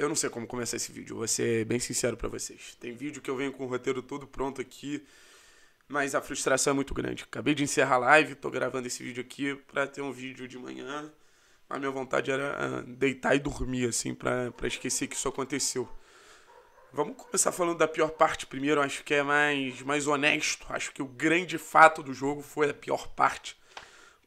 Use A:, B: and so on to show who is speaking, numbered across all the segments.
A: Eu não sei como começar esse vídeo, vou ser bem sincero para vocês. Tem vídeo que eu venho com o roteiro todo pronto aqui, mas a frustração é muito grande. Acabei de encerrar a live, tô gravando esse vídeo aqui para ter um vídeo de manhã. A minha vontade era ah, deitar e dormir, assim, para esquecer que isso aconteceu. Vamos começar falando da pior parte primeiro, acho que é mais, mais honesto. Acho que o grande fato do jogo foi a pior parte,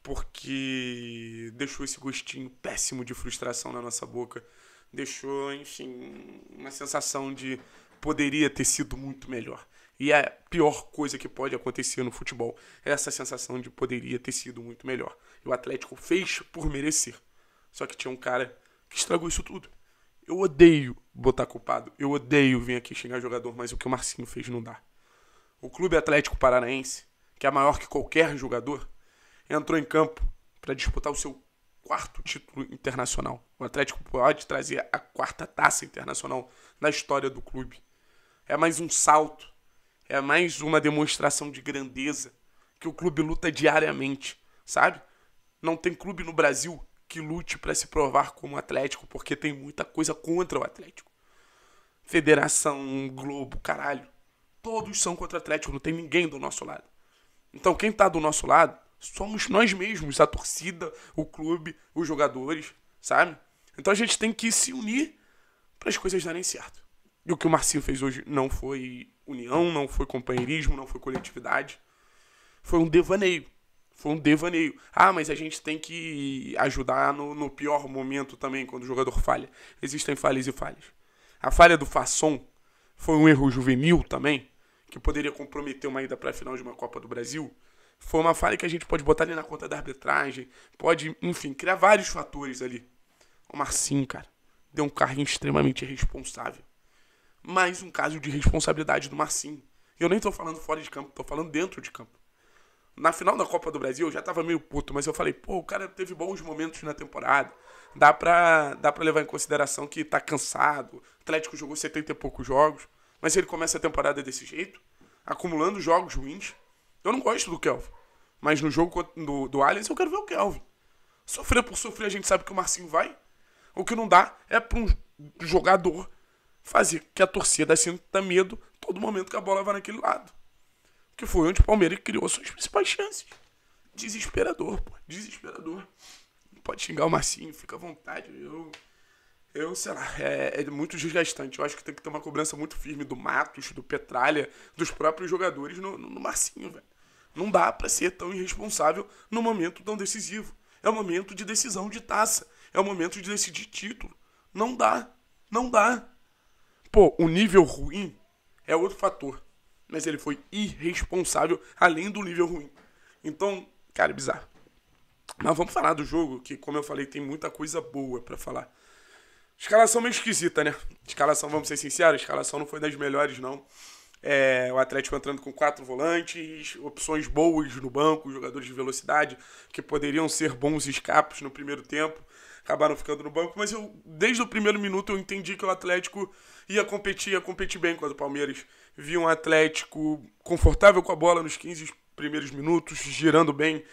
A: porque deixou esse gostinho péssimo de frustração na nossa boca deixou, enfim, uma sensação de poderia ter sido muito melhor. E é a pior coisa que pode acontecer no futebol, é essa sensação de poderia ter sido muito melhor. E o Atlético fez por merecer. Só que tinha um cara que estragou isso tudo. Eu odeio botar culpado, eu odeio vir aqui xingar jogador, mas o que o Marcinho fez não dá. O Clube Atlético Paranaense, que é maior que qualquer jogador, entrou em campo para disputar o seu quarto título internacional. O Atlético pode trazer a quarta taça internacional na história do clube. É mais um salto, é mais uma demonstração de grandeza que o clube luta diariamente, sabe? Não tem clube no Brasil que lute para se provar como Atlético, porque tem muita coisa contra o Atlético. Federação, Globo, caralho. Todos são contra o Atlético, não tem ninguém do nosso lado. Então quem tá do nosso lado somos nós mesmos, a torcida, o clube, os jogadores, sabe? Então a gente tem que se unir para as coisas darem certo. E o que o Marcinho fez hoje não foi união, não foi companheirismo, não foi coletividade. Foi um devaneio. Foi um devaneio. Ah, mas a gente tem que ajudar no, no pior momento também, quando o jogador falha. Existem falhas e falhas. A falha do Fasson foi um erro juvenil também, que poderia comprometer uma ida para a final de uma Copa do Brasil. Foi uma falha que a gente pode botar ali na conta da arbitragem, pode, enfim, criar vários fatores ali. O Marcinho, cara, deu um carrinho extremamente irresponsável. Mais um caso de responsabilidade do Marcinho. Eu nem tô falando fora de campo, tô falando dentro de campo. Na final da Copa do Brasil eu já tava meio puto, mas eu falei, pô, o cara teve bons momentos na temporada. Dá pra, dá pra levar em consideração que tá cansado. O Atlético jogou 70 e poucos jogos. Mas ele começa a temporada desse jeito, acumulando jogos ruins. Eu não gosto do Kelvin. Mas no jogo do, do Allianz eu quero ver o Kelvin. Sofrer por sofrer, a gente sabe que o Marcinho vai. O que não dá é para um jogador fazer que a torcida tá sinta tá medo todo momento que a bola vai naquele lado. Que foi onde o Palmeiras criou suas principais chances. Desesperador, pô. Desesperador. Pode xingar o Marcinho, fica à vontade. Eu, eu sei lá, é, é muito desgastante. Eu acho que tem que ter uma cobrança muito firme do Matos, do Petralha, dos próprios jogadores no, no Marcinho, velho. Não dá para ser tão irresponsável num momento tão decisivo. É o momento de decisão de taça. É o momento de decidir título. Não dá. Não dá. Pô, o nível ruim é outro fator. Mas ele foi irresponsável além do nível ruim. Então, cara, é bizarro. Mas vamos falar do jogo, que como eu falei, tem muita coisa boa para falar. Escalação meio esquisita, né? Escalação, vamos ser sinceros, escalação não foi das melhores, não. É, o Atlético entrando com quatro volantes, opções boas no banco, jogadores de velocidade que poderiam ser bons escapos no primeiro tempo, acabaram ficando no banco. Mas eu, desde o primeiro minuto, eu entendi que o Atlético ia competir, ia competir bem com o Palmeiras. Vi um Atlético confortável com a bola nos 15 primeiros minutos, girando bem,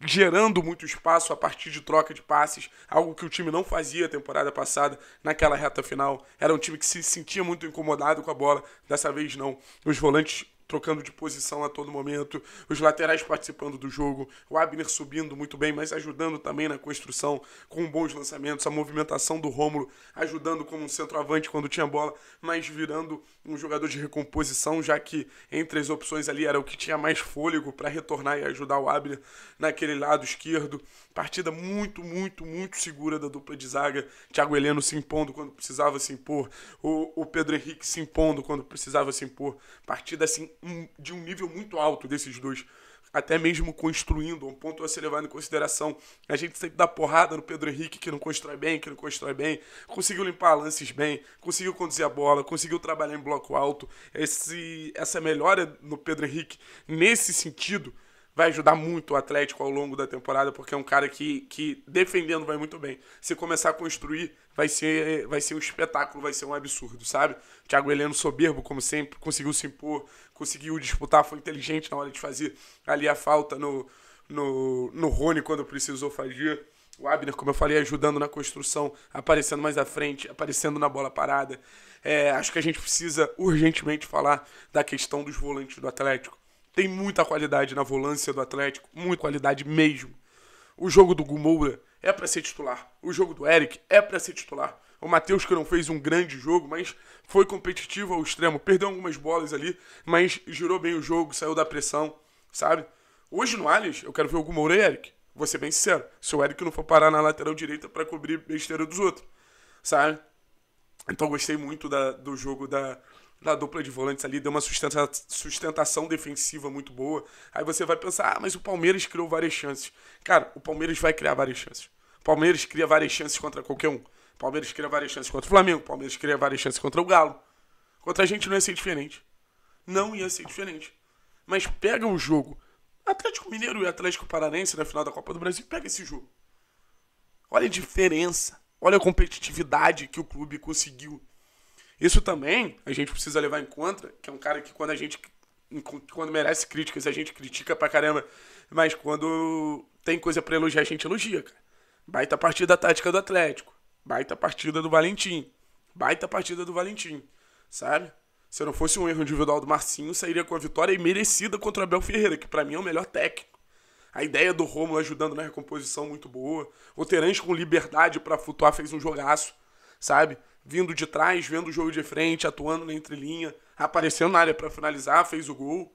A: gerando muito espaço a partir de troca de passes, algo que o time não fazia a temporada passada, naquela reta final. Era um time que se sentia muito incomodado com a bola, dessa vez não. Os volantes trocando de posição a todo momento, os laterais participando do jogo, o Abner subindo muito bem, mas ajudando também na construção com bons lançamentos, a movimentação do Rômulo ajudando como um centroavante quando tinha bola, mas virando um jogador de recomposição, já que entre as opções ali era o que tinha mais fôlego para retornar e ajudar o Abner naquele lado esquerdo. Partida muito, muito, muito segura da dupla de zaga. Thiago Heleno se impondo quando precisava se impor, o, o Pedro Henrique se impondo quando precisava se impor. Partida assim de um nível muito alto desses dois. Até mesmo construindo, um ponto a ser levado em consideração. A gente sempre dá porrada no Pedro Henrique, que não constrói bem, que não constrói bem. Conseguiu limpar lances bem, conseguiu conduzir a bola, conseguiu trabalhar em bloco alto. Esse, essa melhora no Pedro Henrique, nesse sentido, vai ajudar muito o Atlético ao longo da temporada, porque é um cara que, que defendendo vai muito bem. Se começar a construir, vai ser, vai ser um espetáculo, vai ser um absurdo, sabe? Thiago Heleno soberbo, como sempre, conseguiu se impor, conseguiu disputar, foi inteligente na hora de fazer ali a falta no, no, no Rony quando precisou fazer. O Abner, como eu falei, ajudando na construção, aparecendo mais à frente, aparecendo na bola parada. É, acho que a gente precisa urgentemente falar da questão dos volantes do Atlético. Tem muita qualidade na volância do Atlético, muita qualidade mesmo. O jogo do Gumoura é para ser titular. O jogo do Eric é para ser titular. O Matheus que não fez um grande jogo, mas foi competitivo ao extremo. Perdeu algumas bolas ali, mas girou bem o jogo, saiu da pressão, sabe? Hoje no Allianz, eu quero ver o Gumoura e Eric. Vou ser bem sincero. Se o Eric não for parar na lateral direita para cobrir besteira dos outros, sabe? Então gostei muito da, do jogo da, na dupla de volantes ali, deu uma sustenta sustentação defensiva muito boa. Aí você vai pensar, ah, mas o Palmeiras criou várias chances. Cara, o Palmeiras vai criar várias chances. O Palmeiras cria várias chances contra qualquer um. O Palmeiras cria várias chances contra o Flamengo. O Palmeiras cria várias chances contra o Galo. Contra a gente não ia ser diferente. Não ia ser diferente. Mas pega o jogo. Atlético Mineiro e Atlético Paranense na final da Copa do Brasil, pega esse jogo. Olha a diferença. Olha a competitividade que o clube conseguiu isso também a gente precisa levar em conta, que é um cara que quando a gente quando merece críticas, a gente critica pra caramba, mas quando tem coisa pra elogiar, a gente elogia, cara. Baita partida tática do Atlético, baita partida do Valentim, baita partida do Valentim, sabe? Se não fosse um erro individual do Marcinho, sairia com a vitória merecida contra o Abel Ferreira, que para mim é o melhor técnico. A ideia do Romulo ajudando na recomposição muito boa. O Terence com liberdade para flutuar fez um jogaço, sabe? vindo de trás, vendo o jogo de frente, atuando na entrelinha, apareceu na área para finalizar, fez o gol,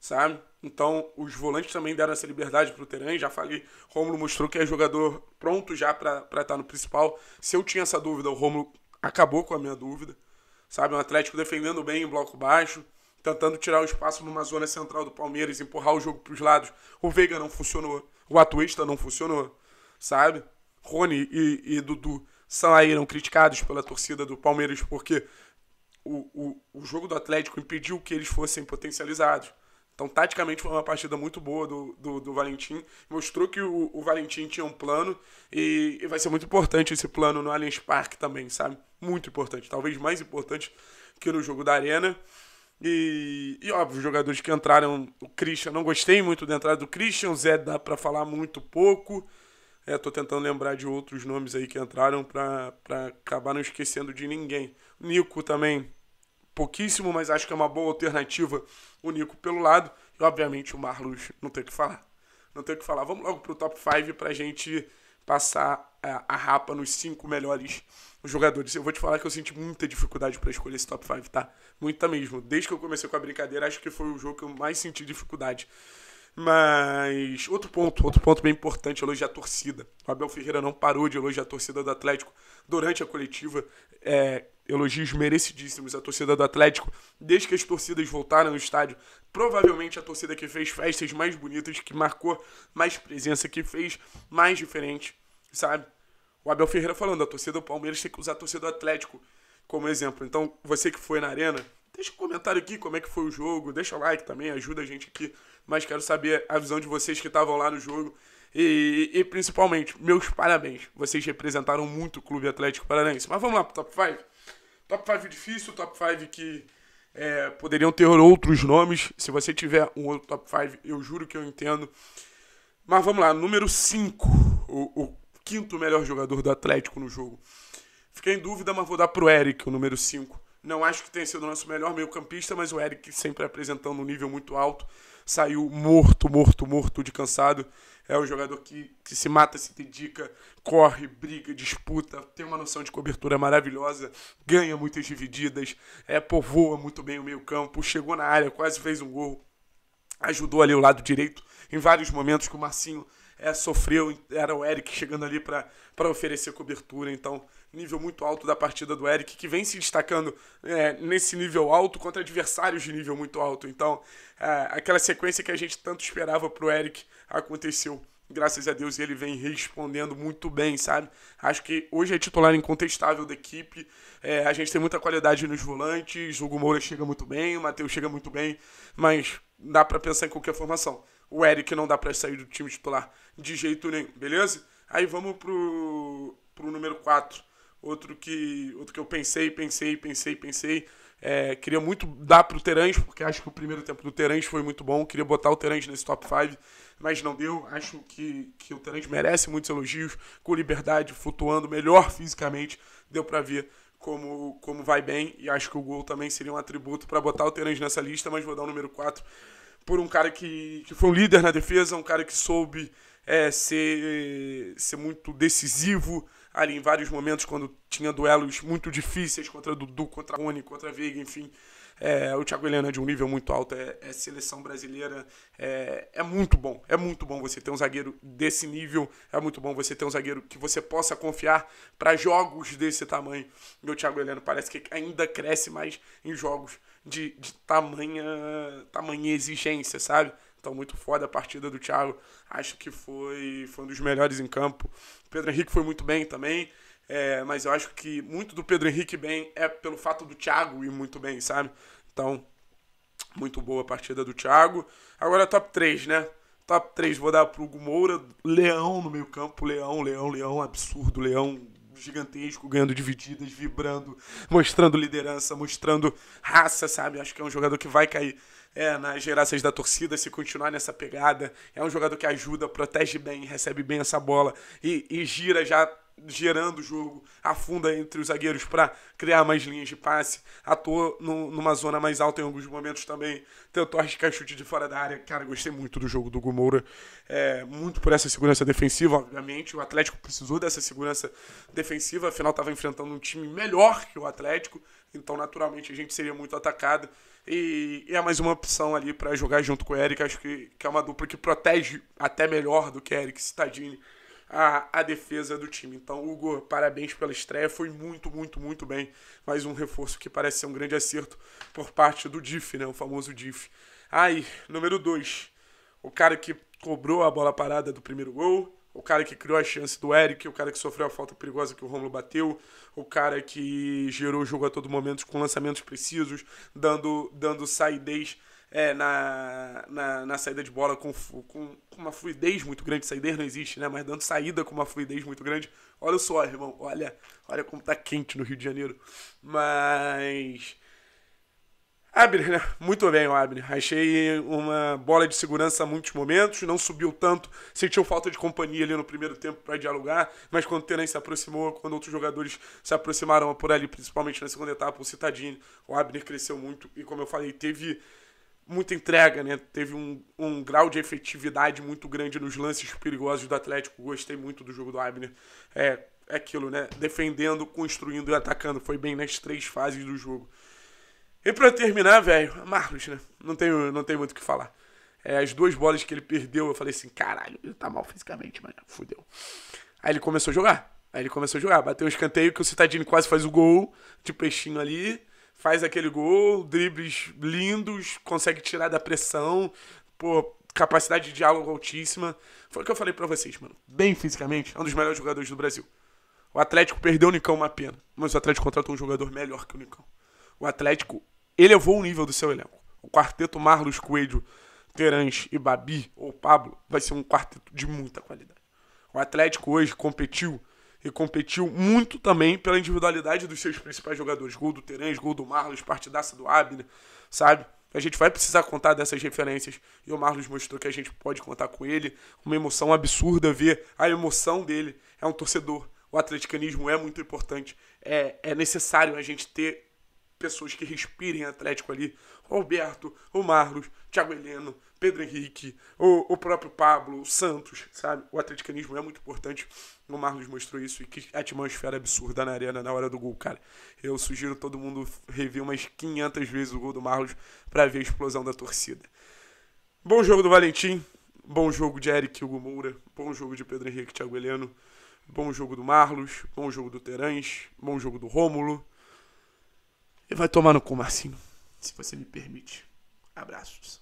A: sabe? Então, os volantes também deram essa liberdade pro Teran, já falei, Romulo mostrou que é jogador pronto já para estar tá no principal. Se eu tinha essa dúvida, o Romulo acabou com a minha dúvida. Sabe, o um Atlético defendendo bem em bloco baixo, tentando tirar o espaço numa zona central do Palmeiras, empurrar o jogo para os lados. O Veiga não funcionou, o Atuista não funcionou, sabe? Rony e, e Dudu saíram criticados pela torcida do Palmeiras porque o, o, o jogo do Atlético impediu que eles fossem potencializados. Então, taticamente, foi uma partida muito boa do, do, do Valentim. Mostrou que o, o Valentim tinha um plano e, e, vai ser muito importante esse plano no Allianz Parque também, sabe? Muito importante. Talvez mais importante que no jogo da Arena. E, e óbvio, os jogadores que entraram, o Christian, não gostei muito da entrada do Christian. O Zé dá para falar muito pouco. É, tô tentando lembrar de outros nomes aí que entraram para acabar não esquecendo de ninguém. Nico também, pouquíssimo, mas acho que é uma boa alternativa. O Nico pelo lado e, obviamente, o Marlos, não tem o que falar. Não tem o que falar. Vamos logo pro top 5 pra gente passar a, a rapa nos cinco melhores jogadores. Eu vou te falar que eu senti muita dificuldade para escolher esse top 5, tá? Muita mesmo. Desde que eu comecei com a brincadeira, acho que foi o jogo que eu mais senti dificuldade. Mas outro ponto, outro ponto bem importante, elogiar a torcida. O Abel Ferreira não parou de elogiar a torcida do Atlético durante a coletiva. É, elogios merecidíssimos à torcida do Atlético. Desde que as torcidas voltaram no estádio, provavelmente a torcida que fez festas mais bonitas, que marcou mais presença, que fez mais diferente, sabe? O Abel Ferreira falando, a torcida do Palmeiras tem que usar a torcida do Atlético como exemplo. Então, você que foi na arena, deixa um comentário aqui como é que foi o jogo, deixa o like também, ajuda a gente aqui mas quero saber a visão de vocês que estavam lá no jogo. E, e, principalmente, meus parabéns. Vocês representaram muito o Clube Atlético Paranaense. Mas vamos lá pro top 5. Top 5 difícil, top 5 que é, poderiam ter outros nomes. Se você tiver um outro top 5, eu juro que eu entendo. Mas vamos lá, número 5. O, o quinto melhor jogador do Atlético no jogo. Fiquei em dúvida, mas vou dar pro Eric, o número 5. Não acho que tenha sido o nosso melhor meio-campista, mas o Eric sempre apresentando um nível muito alto saiu morto, morto, morto de cansado. É o jogador que, que se mata, se dedica, corre, briga, disputa, tem uma noção de cobertura maravilhosa, ganha muitas divididas, é, povoa muito bem o meio-campo, chegou na área, quase fez um gol, ajudou ali o lado direito em vários momentos que o Marcinho é, sofreu, era o Eric chegando ali para oferecer cobertura, então nível muito alto da partida do Eric, que vem se destacando é, nesse nível alto contra adversários de nível muito alto. Então, é, aquela sequência que a gente tanto esperava pro Eric aconteceu. Graças a Deus ele vem respondendo muito bem, sabe? Acho que hoje é titular incontestável da equipe. É, a gente tem muita qualidade nos volantes. O Hugo Moura chega muito bem, o Matheus chega muito bem, mas dá para pensar em qualquer formação. O Eric não dá para sair do time titular de jeito nenhum, beleza? Aí vamos pro, pro número 4 Outro que, outro que eu pensei, pensei, pensei, pensei. É, queria muito dar pro Terãs, porque acho que o primeiro tempo do Terãs foi muito bom. Queria botar o Terãs nesse top 5, mas não deu. Acho que, que o Terãs merece muitos elogios, com liberdade, flutuando, melhor fisicamente. Deu para ver como, como vai bem. E acho que o gol também seria um atributo para botar o Terãs nessa lista, mas vou dar o número 4 por um cara que, que foi um líder na defesa, um cara que soube é, ser, ser muito decisivo, ali em vários momentos, quando tinha duelos muito difíceis contra Dudu, contra Rony, contra Veiga, enfim. É, o Thiago Helena é de um nível muito alto, é, é seleção brasileira, é, é, muito bom, é muito bom você ter um zagueiro desse nível, é muito bom você ter um zagueiro que você possa confiar para jogos desse tamanho. Meu Thiago Helena parece que ainda cresce mais em jogos de, de tamanha, tamanha exigência, sabe? muito foda a partida do Thiago. Acho que foi, foi um dos melhores em campo. O Pedro Henrique foi muito bem também. É, mas eu acho que muito do Pedro Henrique bem é pelo fato do Thiago ir muito bem, sabe? Então, muito boa a partida do Thiago. Agora, top 3, né? Top 3, vou dar pro Hugo Moura. Leão no meio campo. Leão, leão, leão. Absurdo. Leão gigantesco, ganhando divididas, vibrando, mostrando liderança, mostrando raça, sabe? Acho que é um jogador que vai cair é, nas gerações da torcida, se continuar nessa pegada. É um jogador que ajuda, protege bem, recebe bem essa bola e, e gira já gerando o jogo, afunda entre os zagueiros para criar mais linhas de passe, atua no, numa zona mais alta em alguns momentos também, tentou arriscar chute de fora da área. Cara, gostei muito do jogo do Gumoura, é, muito por essa segurança defensiva, obviamente. O Atlético precisou dessa segurança defensiva, afinal estava enfrentando um time melhor que o Atlético, então naturalmente a gente seria muito atacado. E, e é mais uma opção ali para jogar junto com o Eric. Acho que, que é uma dupla que protege até melhor do que Eric Stadini a, a defesa do time. Então, Hugo, parabéns pela estreia. Foi muito, muito, muito bem. Mais um reforço que parece ser um grande acerto por parte do DIF, né? O famoso DIF. Aí, número 2. O cara que cobrou a bola parada do primeiro gol o cara que criou a chance do Eric, o cara que sofreu a falta perigosa que o Romulo bateu, o cara que gerou o jogo a todo momento com lançamentos precisos, dando, dando saidez é, na, na, na, saída de bola com, com, com, uma fluidez muito grande. Saidez não existe, né? Mas dando saída com uma fluidez muito grande. Olha só, irmão. Olha, olha como tá quente no Rio de Janeiro. Mas. Abner, né? muito bem, Abner. Achei uma bola de segurança em muitos momentos, não subiu tanto, sentiu falta de companhia ali no primeiro tempo para dialogar, mas quando o Tênis se aproximou, quando outros jogadores se aproximaram por ali, principalmente na segunda etapa, o Citadinho, o Abner cresceu muito e, como eu falei, teve muita entrega, né? Teve um, um grau de efetividade muito grande nos lances perigosos do Atlético. Gostei muito do jogo do Abner. É, é aquilo, né? Defendendo, construindo e atacando. Foi bem nas três fases do jogo. E para terminar, velho, é Marlos, né? Não tenho, não tenho muito o que falar. É, as duas bolas que ele perdeu, eu falei assim: caralho, ele tá mal fisicamente, mano. Fudeu. Aí ele começou a jogar. Aí ele começou a jogar. Bateu um escanteio que o Citadini quase faz o gol de peixinho ali. Faz aquele gol, dribles lindos, consegue tirar da pressão. Pô, capacidade de diálogo altíssima. Foi o que eu falei para vocês, mano. Bem fisicamente, é um dos melhores jogadores do Brasil. O Atlético perdeu o Nicão, uma pena. Mas o Atlético contratou um jogador melhor que o Nicão. O Atlético elevou o nível do seu elenco. O quarteto Marlos Coelho, Terans e Babi, ou Pablo, vai ser um quarteto de muita qualidade. O Atlético hoje competiu e competiu muito também pela individualidade dos seus principais jogadores. Gol do Terãs, gol do Marlos, partidaça do Abner, sabe? A gente vai precisar contar dessas referências e o Marlos mostrou que a gente pode contar com ele. Uma emoção absurda ver a emoção dele. É um torcedor. O atleticanismo é muito importante. É, é necessário a gente ter pessoas que respirem Atlético ali. O o Marlos, Thiago Heleno, Pedro Henrique, o, o próprio Pablo, o Santos, sabe? O atleticanismo é muito importante. O Marlos mostrou isso e que atmosfera absurda na arena na hora do gol, cara. Eu sugiro todo mundo rever umas 500 vezes o gol do Marlos para ver a explosão da torcida. Bom jogo do Valentim, bom jogo de Eric Hugo Moura, bom jogo de Pedro Henrique Thiago Heleno, bom jogo do Marlos, bom jogo do Terãs, bom jogo do Rômulo. E vai tomar no cu, Marcinho. Se você me permite. Abraços.